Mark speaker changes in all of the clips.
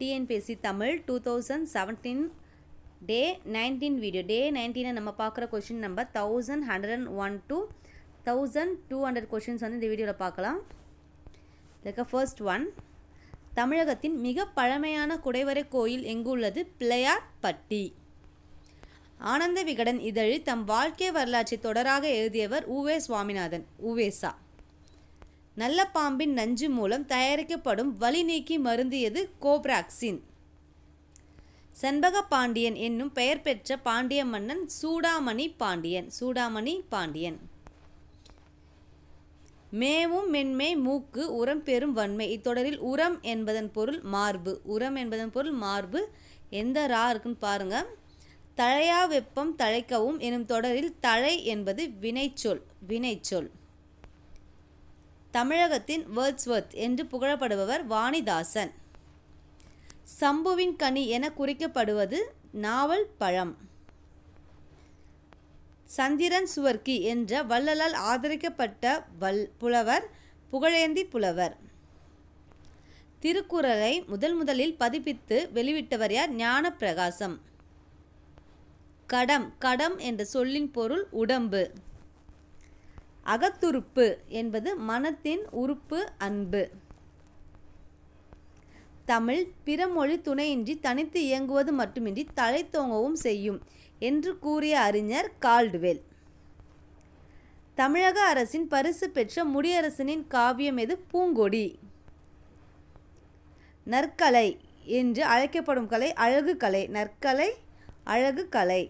Speaker 1: TNPSC Tamil two thousand seventeen day nineteen video day நைன்டீனை நம்ம பார்க்குற question number thousand hundred and one two thousand two hundred questions வந்து இந்த வீடியோவில் பார்க்கலாம் இருக்க ஃபர்ஸ்ட் ஒன் தமிழகத்தின் மிக பழமையான குடைவரை கோயில் எங்குள்ளது பட்டி ஆனந்த விகடன் இதழில் தம் வாழ்க்கை வரலாற்றை தொடராக எழுதியவர் உவே சுவாமிநாதன் உவேசா நல்ல பாம்பின் நஞ்சு மூலம் தயாரிக்கப்படும் வலி நீக்கி மருந்து எது கோப்ராக்சின் செண்பக பாண்டியன் என்னும் பெயர் பெற்ற பாண்டிய மன்னன் சூடாமணி பாண்டியன் சூடாமணி பாண்டியன் மேவும் மென்மை மூக்கு உரம் பெறும் வன்மை இத்தொடரில் உரம் என்பதன் பொருள் மார்பு உரம் என்பதன் பொருள் மார்பு எந்த ரா இருக்குன்னு பாருங்க தழையா வெப்பம் தழைக்கவும் எனும் தொடரில் தழை என்பது வினைச்சொல் வினைச்சொல் தமிழகத்தின் வேர்ட்ஸ்வர்த் என்று புகழப்படுபவர் வாணிதாசன் சம்புவின் கனி என குறிக்கப்படுவது நாவல் பழம் சந்திரன் சுவர்க்கி என்ற வள்ளலால் ஆதரிக்கப்பட்ட வல் புலவர் புகழேந்தி புலவர் திருக்குறளை முதல் முதலில் பதிப்பித்து வெளிவிட்டவர் யார் ஞான பிரகாசம் கடம் கடம் என்ற சொல்லின் பொருள் உடம்பு அகத்துறுப்பு என்பது மனத்தின் உறுப்பு அன்பு தமிழ் பிறமொழி துணையின்றி தனித்து இயங்குவது மட்டுமின்றி தலைத்தோங்கவும் செய்யும் என்று கூறிய அறிஞர் கால்டுவெல் தமிழக அரசின் பரிசு பெற்ற முடியரசனின் காவியம் எது பூங்கொடி நற்கலை என்று அழைக்கப்படும் கலை அழகு கலை நற்கலை அழகு கலை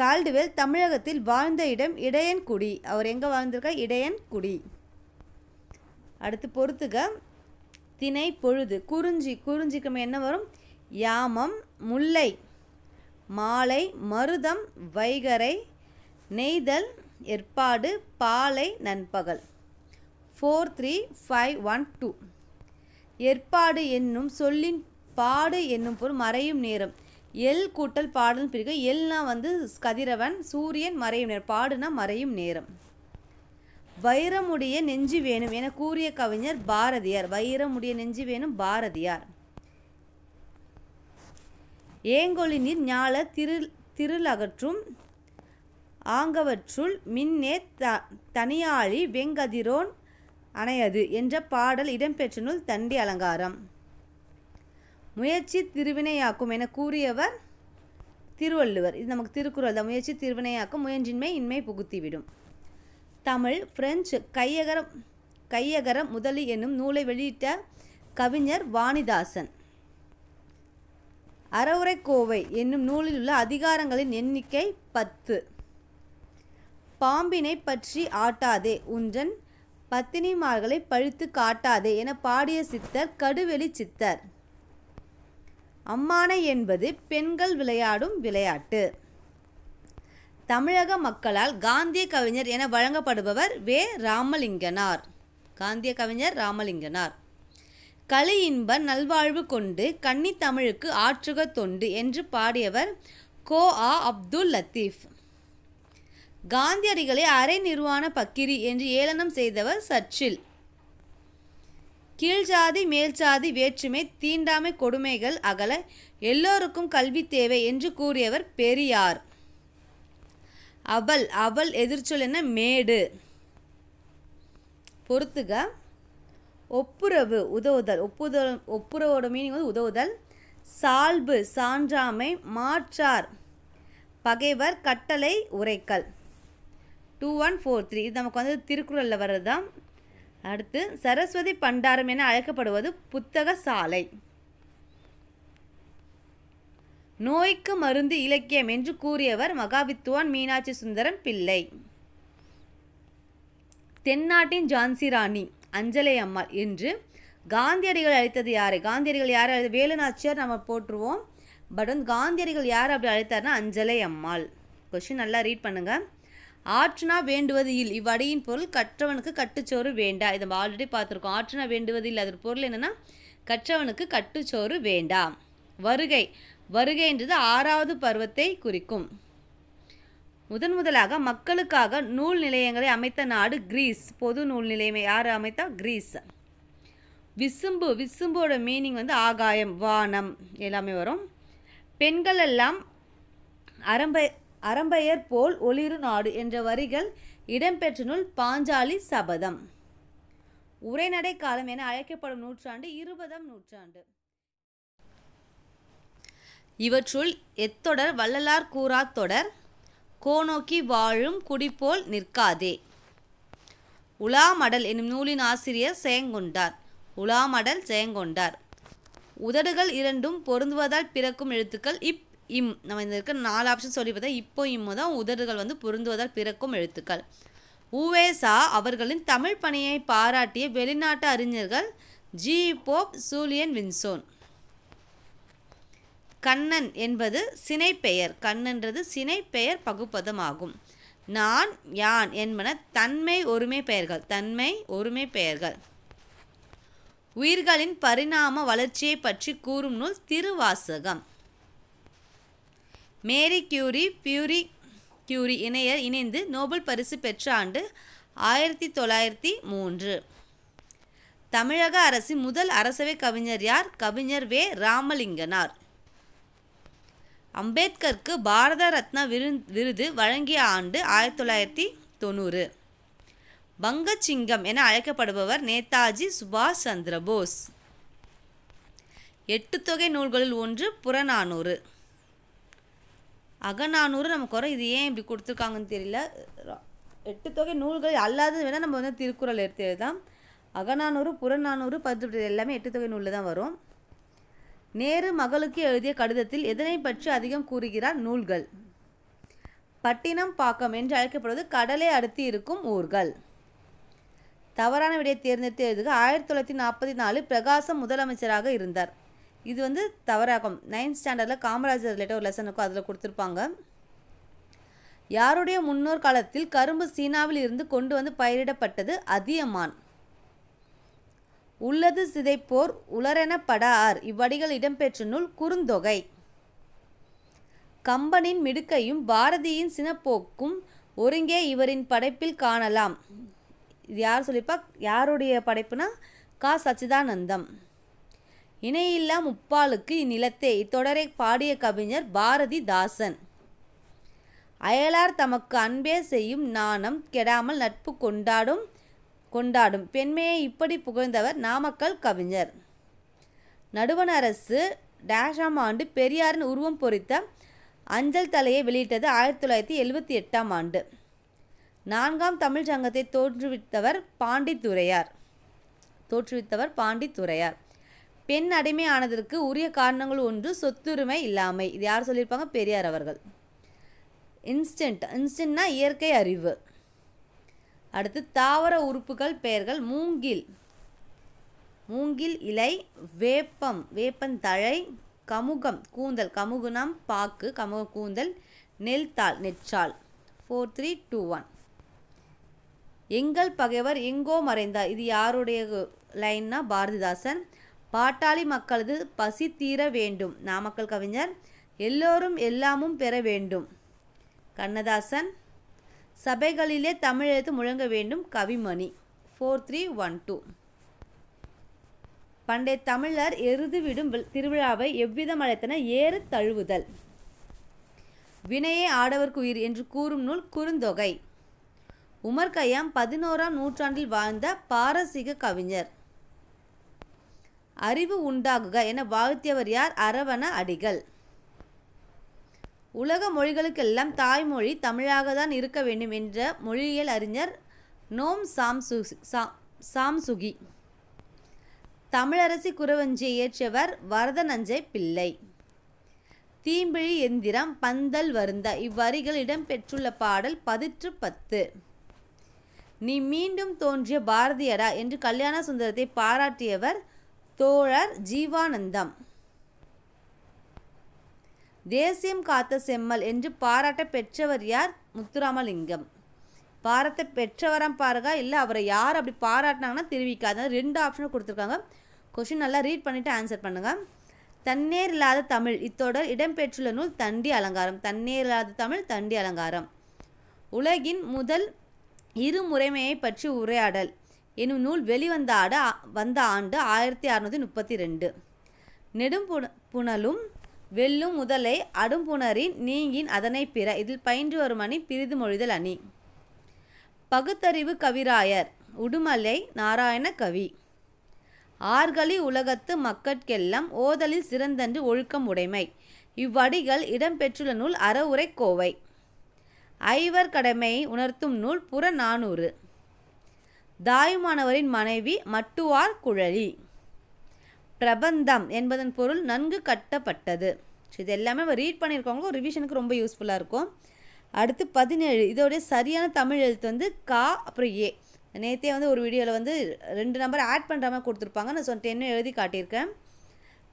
Speaker 1: கால்டுவெல் தமிழகத்தில் வாழ்ந்த இடம் இடையன்குடி அவர் எங்கே வாழ்ந்திருக்கா இடையன்குடி அடுத்து பொறுத்துக திணை பொழுது குறிஞ்சி குறிஞ்சிக்கு என்ன வரும் யாமம் முல்லை மாலை மருதம் வைகரை நெய்தல் ஏற்பாடு பாலை நண்பகல் four three five one two ஏற்பாடு என்னும் சொல்லின் பாடு என்னும் பொருள் மறையும் நேரம் எல் கூட்டல் பாடல் பிரிவு எல்னா வந்து கதிரவன் சூரியன் மறையும் நேரம் பாடுனா மறையும் நேரம் வைரமுடைய நெஞ்சு வேணும் என கூறிய கவிஞர் பாரதியார் வைரமுடைய நெஞ்சு வேணும் பாரதியார் ஏங்கொழி நீர் ஞால திரு திருளகற்றும் ஆங்கவற்றுள் மின்னே த தனியாழி வெங்கதிரோன் அணையது என்ற பாடல் இடம்பெற்ற நூல் தண்டி அலங்காரம் முயற்சி திருவினையாக்கும் என கூறியவர் திருவள்ளுவர் இது நமக்கு திருக்குறள் தான் முயற்சி திருவினையாக்கும் முயன்றின்மை இன்மை புகுத்திவிடும் தமிழ் பிரெஞ்சு கையகரம் கையகரம் முதலி என்னும் நூலை வெளியிட்ட கவிஞர் வாணிதாசன் அறவுரை கோவை என்னும் நூலில் உள்ள அதிகாரங்களின் எண்ணிக்கை பத்து பாம்பினை பற்றி ஆட்டாதே உன்றன் பத்தினிமார்களை பழித்து காட்டாதே என பாடிய சித்தர் கடுவெளி சித்தர் அம்மானை என்பது பெண்கள் விளையாடும் விளையாட்டு தமிழக மக்களால் காந்திய கவிஞர் என வழங்கப்படுபவர் வே ராமலிங்கனார் காந்திய கவிஞர் ராமலிங்கனார் கலி இன்ப நல்வாழ்வு கொண்டு கன்னி தமிழுக்கு ஆற்றுக தொண்டு என்று பாடியவர் கோ ஆ அப்துல் லத்தீஃப் காந்தியடிகளை அரை நிர்வாண பக்கிரி என்று ஏளனம் செய்தவர் சர்ச்சில் கீழ்ஜாதி மேல்ஜாதி வேற்றுமை தீண்டாமை கொடுமைகள் அகல எல்லோருக்கும் கல்வி தேவை என்று கூறியவர் பெரியார் அவள் அவள் எதிர்ச்சொல் என்ன மேடு பொறுத்துக ஒப்புரவு உதவுதல் ஒப்புதல் ஒப்புரவோட மீனிங் வந்து உதவுதல் சால்பு சான்றாமை மாற்றார் பகைவர் கட்டளை உரைக்கல் டூ ஒன் ஃபோர் த்ரீ இது நமக்கு வந்து திருக்குறளில் வர்றது தான் அடுத்து சரஸ்வதி பண்டாரம் என அழைக்கப்படுவது புத்தக சாலை நோய்க்கு மருந்து இலக்கியம் என்று கூறியவர் மகாவித்துவான் மீனாட்சி சுந்தரம் பிள்ளை தென்னாட்டின் ஜான்சி ராணி அஞ்சலை அம்மாள் என்று காந்தியடிகள் அழைத்தது யார் காந்தியடிகள் யார் அழைத்த வேலுநாச்சியார் நம்ம போட்டுருவோம் பட் வந்து காந்தியடிகள் யார் அப்படி அழைத்தார்னா அஞ்சலை அம்மாள் கொஷின் நல்லா ரீட் பண்ணுங்கள் ஆற்றுனா வேண்டுவது இல் இவ்வடியின் பொருள் கற்றவனுக்கு கட்டுச்சோறு வேண்டா இதை நம்ம ஆல்ரெடி பார்த்துருக்கோம் ஆற்றுனா வேண்டுவது இல்லை பொருள் என்னென்னா கற்றவனுக்கு கட்டுச்சோறு வேண்டாம் வருகை வருகை என்றது ஆறாவது பருவத்தை குறிக்கும் முதன் முதலாக மக்களுக்காக நூல் நிலையங்களை அமைத்த நாடு கிரீஸ் பொது நூல் நிலையமை யார் அமைத்தா கிரீஸ் விசும்பு விசும்போட மீனிங் வந்து ஆகாயம் வானம் எல்லாமே வரும் பெண்கள் எல்லாம் அரம்ப அரம்பையர் போல் ஒளிரு நாடு என்ற வரிகள் இடம்பெற்ற நூல் பாஞ்சாலி சபதம் உரைநடை காலம் என அழைக்கப்படும் நூற்றாண்டு இருபதாம் நூற்றாண்டு இவற்றுள் எத்தொடர் வள்ளலார் கூறா தொடர் கோநோக்கி வாழும் குடிப்போல் நிற்காதே உலாமடல் எனும் நூலின் ஆசிரியர் செயங்கொண்டார் உலாமடல் செயங்கொண்டார் உதடுகள் இரண்டும் பொருந்துவதால் பிறக்கும் எழுத்துக்கள் இப் இம் நம்ம இந்த இருக்க நாலு ஆப்ஷன் சொல்லி பார்த்தா இப்போ இம்மு தான் உதடுகள் வந்து பொருந்துவதால் பிறக்கும் எழுத்துக்கள் உவேசா அவர்களின் தமிழ் பணியை பாராட்டிய வெளிநாட்டு அறிஞர்கள் ஜி போப் சூலியன் வின்சோன் கண்ணன் என்பது சினை பெயர் கண்ணன்றது சினை பெயர் பகுப்பதமாகும் நான் யான் என்பன தன்மை ஒருமை பெயர்கள் தன்மை ஒருமை பெயர்கள் உயிர்களின் பரிணாம வளர்ச்சியை பற்றி கூறும் நூல் Thiruvasagam Marie Curie Pierre Curie இணையர் இணைந்து நோபல் பரிசு பெற்ற ஆண்டு ஆயிரத்தி தொள்ளாயிரத்தி மூன்று தமிழக அரசின் முதல் அரசவை கவிஞர் யார் கவிஞர் வே ராமலிங்கனார் அம்பேத்கருக்கு பாரத ரத்னா விரு விருது வழங்கிய ஆண்டு ஆயிரத்தி தொள்ளாயிரத்தி தொண்ணூறு பங்கச்சிங்கம் என அழைக்கப்படுபவர் நேதாஜி சுபாஷ் சந்திர போஸ் எட்டு தொகை நூல்களில் ஒன்று புறநானூறு அகநானூறு நமக்கு குறை இது ஏன் இப்படி கொடுத்துருக்காங்கன்னு தெரியல எட்டு தொகை நூல்கள் அல்லாதது வேணால் நம்ம வந்து திருக்குறள் எடுத்தது தான் அகநானூறு புறநானூறு பத்து எல்லாமே எட்டு தொகை நூலில் தான் வரும் நேரு மகளுக்கு எழுதிய கடிதத்தில் எதனை பற்றி அதிகம் கூறுகிறார் நூல்கள் பட்டினம் பாக்கம் என்று அழைக்கப்படுவது கடலை அடுத்து இருக்கும் ஊர்கள் தவறான விடையை தேர்ந்தெடுத்து எழுதுக ஆயிரத்தி தொள்ளாயிரத்தி நாற்பத்தி நாலு பிரகாசம் முதலமைச்சராக இருந்தார் இது வந்து தவறாகும் நைன்த் ஸ்டாண்டர்டில் காமராஜர் ரிலேட்டட் ஒரு லெசன் இருக்கும் அதில் கொடுத்துருப்பாங்க யாருடைய முன்னோர் காலத்தில் கரும்பு சீனாவில் இருந்து கொண்டு வந்து பயிரிடப்பட்டது அதியமான் உள்ளது சிதைப்போர் உலரென ஆர் இவ்வடிகள் இடம்பெற்ற நூல் குறுந்தொகை கம்பனின் மிடுக்கையும் பாரதியின் சினப்போக்கும் ஒருங்கே இவரின் படைப்பில் காணலாம் இது யார் சொல்லிப்பா யாருடைய படைப்புனா கா சச்சிதானந்தம் இணையில்லா முப்பாலுக்கு இந்நிலத்தை இத்தொடரை பாடிய கவிஞர் பாரதிதாசன் அயலார் தமக்கு அன்பே செய்யும் நாணம் கெடாமல் நட்பு கொண்டாடும் கொண்டாடும் பெண்மையை இப்படி புகழ்ந்தவர் நாமக்கல் கவிஞர் நடுவண் அரசு டேஷாம் ஆண்டு பெரியாரின் உருவம் பொறித்த அஞ்சல் தலையை வெளியிட்டது ஆயிரத்தி தொள்ளாயிரத்தி எழுபத்தி எட்டாம் ஆண்டு நான்காம் தமிழ் சங்கத்தை தோற்றுவித்தவர் பாண்டித்துறையார் தோற்றுவித்தவர் பாண்டித்துறையார் பெண் அடிமை ஆனதற்கு உரிய காரணங்கள் ஒன்று சொத்துரிமை இல்லாமை இது யார் சொல்லியிருப்பாங்க பெரியார் அவர்கள் இன்ஸ்டன்ட் இன்ஸ்டன்ட்னா இயற்கை அறிவு அடுத்து தாவர உறுப்புகள் பெயர்கள் மூங்கில் மூங்கில் இலை வேப்பம் வேப்பந்தழை கமுகம் கூந்தல் கமுகுனாம் பாக்கு கமுக கூந்தல் நெல் தாள் நெச்சால் ஃபோர் த்ரீ டூ ஒன் எங்கள் பகைவர் எங்கோ மறைந்தார் இது யாருடைய லைன்னா பாரதிதாசன் பாட்டாளி மக்களது பசி தீர வேண்டும் நாமக்கல் கவிஞர் எல்லோரும் எல்லாமும் பெற வேண்டும் கண்ணதாசன் சபைகளிலே தமிழெழுத்து முழங்க வேண்டும் Kavimani four three one two பண்டைய தமிழர் எருதுவிடும் திருவிழாவை எவ்விதம் அழைத்தன ஏறு தழுவுதல் வினையே ஆடவர்க்கு உயிர் என்று கூறும் நூல் குறுந்தொகை உமர்கையாம் பதினோராம் நூற்றாண்டில் வாழ்ந்த பாரசீக கவிஞர் அறிவு உண்டாகுக என வாழ்த்தியவர் யார் அரவண அடிகள் உலக மொழிகளுக்கெல்லாம் தாய்மொழி தமிழாக தான் இருக்க வேண்டும் என்ற மொழியியல் அறிஞர் நோம் சாம்சு சாம்சுகி தமிழரசி குறவஞ்சியை இயற்றியவர் வரதநஞ்சை பிள்ளை தீம்பிழி எந்திரம் பந்தல் வருந்த இவ்வரிகள் இடம்பெற்றுள்ள பாடல் பதிற்று பத்து நீ மீண்டும் தோன்றிய பாரதியடா என்று கல்யாண சுந்தரத்தை பாராட்டியவர் தோழர் ஜீவானந்தம் தேசியம் காத்த செம்மல் என்று பாராட்ட பெற்றவர் யார் முத்துராமலிங்கம் பாரத்தை பெற்றவரம் பாருங்க இல்லை அவரை யார் அப்படி பாராட்டினாங்கன்னா தெரிவிக்காத ரெண்டு ஆப்ஷனும் கொடுத்துருக்காங்க கொஷின் நல்லா ரீட் பண்ணிவிட்டு ஆன்சர் பண்ணுங்கள் தண்ணீர் இல்லாத தமிழ் இத்தொடர் இடம்பெற்றுள்ள நூல் தண்டி அலங்காரம் தண்ணீர் இல்லாத தமிழ் தண்டி அலங்காரம் உலகின் முதல் இரு பற்றி உரையாடல் எனும் நூல் வெளிவந்த ஆடு வந்த ஆண்டு ஆயிரத்தி அறுநூற்றி முப்பத்தி ரெண்டு நெடும் புனலும் வெல்லும் முதலை அடும்புணரின் நீங்கின் அதனை பிற இதில் பயின்று வரும் அணி பிரிது மொழிதல் அணி பகுத்தறிவு கவிராயர் உடுமலை நாராயண கவி ஆர்களி உலகத்து மக்கட்கெல்லாம் ஓதலில் சிறந்தன்று ஒழுக்கம் உடைமை இவ்வடிகள் இடம்பெற்றுள்ள நூல் அறவுரை கோவை ஐவர் கடமையை உணர்த்தும் நூல் புற நானூறு தாயுமானவரின் மனைவி மட்டுவார் குழலி பிரபந்தம் என்பதன் பொருள் நன்கு கட்டப்பட்டது ஸோ இது எல்லாமே நம்ம ரீட் பண்ணியிருக்கவங்க ஒரு ரிவிஷனுக்கு ரொம்ப யூஸ்ஃபுல்லாக இருக்கும் அடுத்து பதினேழு இதோடைய சரியான தமிழ் எழுத்து வந்து கா அப்புறம் ஏ நேற்றே வந்து ஒரு வீடியோவில் வந்து ரெண்டு நம்பர் ஆட் பண்ணுற மாதிரி கொடுத்துருப்பாங்க நான் சொன்ன டென்னு எழுதி காட்டியிருக்கேன்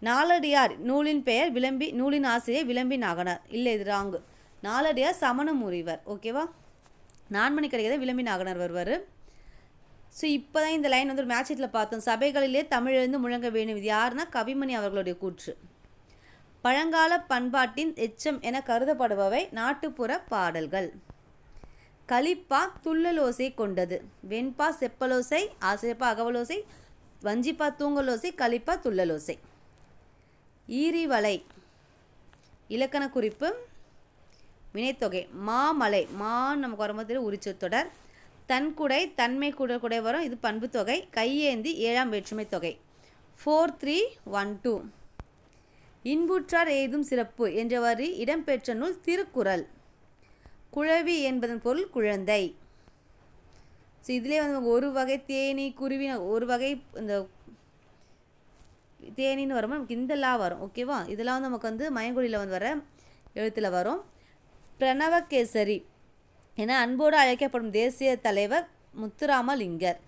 Speaker 1: நாலடியார் நூலின் பெயர் விளம்பி நூலின் ஆசிரியர் விளம்பி நாகனார் இல்லை இது ராங்கு நாலடியார் சமண முறிவர் ஓகேவா நான் மணி கிடைக்காத விளம்பி நாகனார் வருவார் ஸோ இப்போ தான் இந்த லைன் வந்து ஒரு மேட்சீட்டில் பார்த்தோம் சபைகளிலே தமிழிலிருந்து முழங்க வேண்டும் இது யாருன்னா கவிமணி அவர்களுடைய கூற்று பழங்கால பண்பாட்டின் எச்சம் என கருதப்படுபவை நாட்டுப்புற பாடல்கள் கலிப்பா துள்ளலோசை கொண்டது வெண்பா செப்பலோசை ஆசிரியப்பா அகவலோசை வஞ்சிப்பா தூங்கலோசை கலிப்பா துள்ளலோசை ஈரிவலை இலக்கண குறிப்பு வினைத்தொகை மாமலை மான் நமக்கு வரும்போது உரிச்சொல் தொடர் தன்குடை தன்மை குடல் குடை வரும் இது பண்பு தொகை கையேந்தி ஏழாம் வேற்றுமை தொகை ஃபோர் த்ரீ ஒன் டூ இன்புற்றார் எய்தும் சிறப்பு என்ற வரி இடம்பெற்ற நூல் திருக்குறள் குழவி என்பதன் பொருள் குழந்தை ஸோ இதிலே வந்து ஒரு வகை தேனி குருவி ஒரு வகை இந்த தேனின்னு வரும்போது நமக்கு லா வரும் ஓகேவா இதெல்லாம் வந்து நமக்கு வந்து மயங்குடியில் வந்து வர எழுத்தில் வரும் பிரணவகேசரி என அன்போடு அழைக்கப்படும் தேசிய தலைவர் முத்துராமலிங்கர்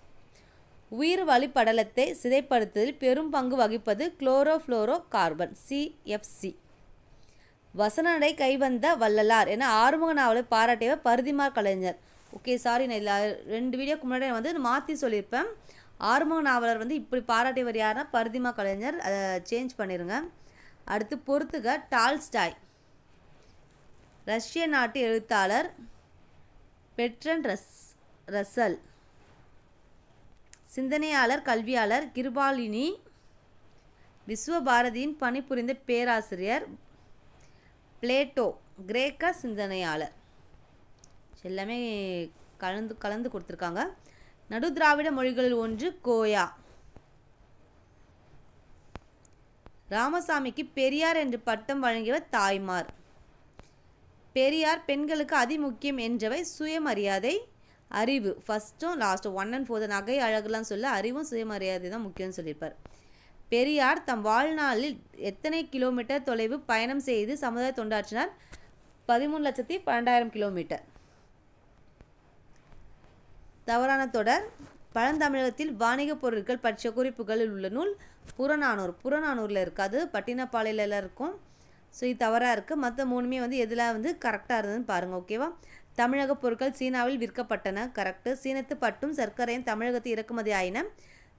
Speaker 1: உயிர் வழிப்படலத்தை சிதைப்படுத்துவதில் பெரும் பங்கு வகிப்பது குளோரோஃப்ளோரோ கார்பன் சிஎஃப்சி வசனடை கைவந்த வள்ளலார் என ஆறுமுக நாவலை பாராட்டியவர் பருதிமார் கலைஞர் ஓகே சாரி நான் இல்லை ரெண்டு வீடியோக்கு முன்னாடி வந்து மாற்றி சொல்லியிருப்பேன் ஆறுமுக நாவலர் வந்து இப்படி பாராட்டியவர் யாருன்னா பருதிமா கலைஞர் அதை சேஞ்ச் பண்ணிடுங்க அடுத்து பொறுத்துக டால்ஸ்டாய் ரஷ்ய நாட்டு எழுத்தாளர் பெட்ரன் ரஸ் ரசல் சிந்தனையாளர் கல்வியாளர் கிருபாலினி விஸ்வபாரதியின் பணிபுரிந்த பேராசிரியர் பிளேட்டோ கிரேக்க சிந்தனையாளர் எல்லாமே கலந்து கலந்து கொடுத்துருக்காங்க நடு திராவிட மொழிகளில் ஒன்று கோயா ராமசாமிக்கு பெரியார் என்று பட்டம் வழங்கியவர் தாய்மார் பெரியார் பெண்களுக்கு அதிமுக்கியம் என்றவை சுயமரியாதை அறிவு ஃபஸ்ட்டும் லாஸ்ட்டும் ஒன் அண்ட் ஃபோர் நகை அழகுலாம் சொல்ல அறிவும் சுயமரியாதை தான் முக்கியம்னு சொல்லியிருப்பார் பெரியார் தம் வாழ்நாளில் எத்தனை கிலோமீட்டர் தொலைவு பயணம் செய்து சமுதாய தொண்டாற்றினார் பதிமூணு லட்சத்தி பன்னெண்டாயிரம் கிலோமீட்டர் தவறான தொடர் பழந்தமிழகத்தில் வாணிக பொருட்கள் பற்றிய குறிப்புகளில் உள்ள நூல் புறநானூர் புறநானூரில் இருக்காது பட்டினப்பாளையில் இருக்கும் ஸோ இது தவறாக இருக்குது மற்ற மூணுமே வந்து எதில் வந்து கரெக்டாக இருந்ததுன்னு பாருங்கள் ஓகேவா தமிழக பொருட்கள் சீனாவில் விற்கப்பட்டன கரெக்டு சீனத்து பட்டும் சர்க்கரையும் தமிழகத்து இறக்குமதி ஆயின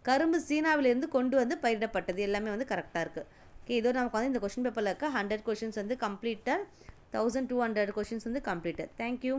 Speaker 1: கரும்பு சீனாவிலிருந்து கொண்டு வந்து பயிரிடப்பட்டது எல்லாமே வந்து கரெக்டாக இருக்குது ஓகே இதோ நமக்கு வந்து இந்த கொஷின் பேப்பரில் இருக்க ஹண்ட்ரட் கொஷின்ஸ் வந்து கம்ப்ளீட்டாக தௌசண்ட் டூ ஹண்ட்ரட் கொஷின்ஸ் வந்து கம்ப்ளீட்டட் தேங்க்யூ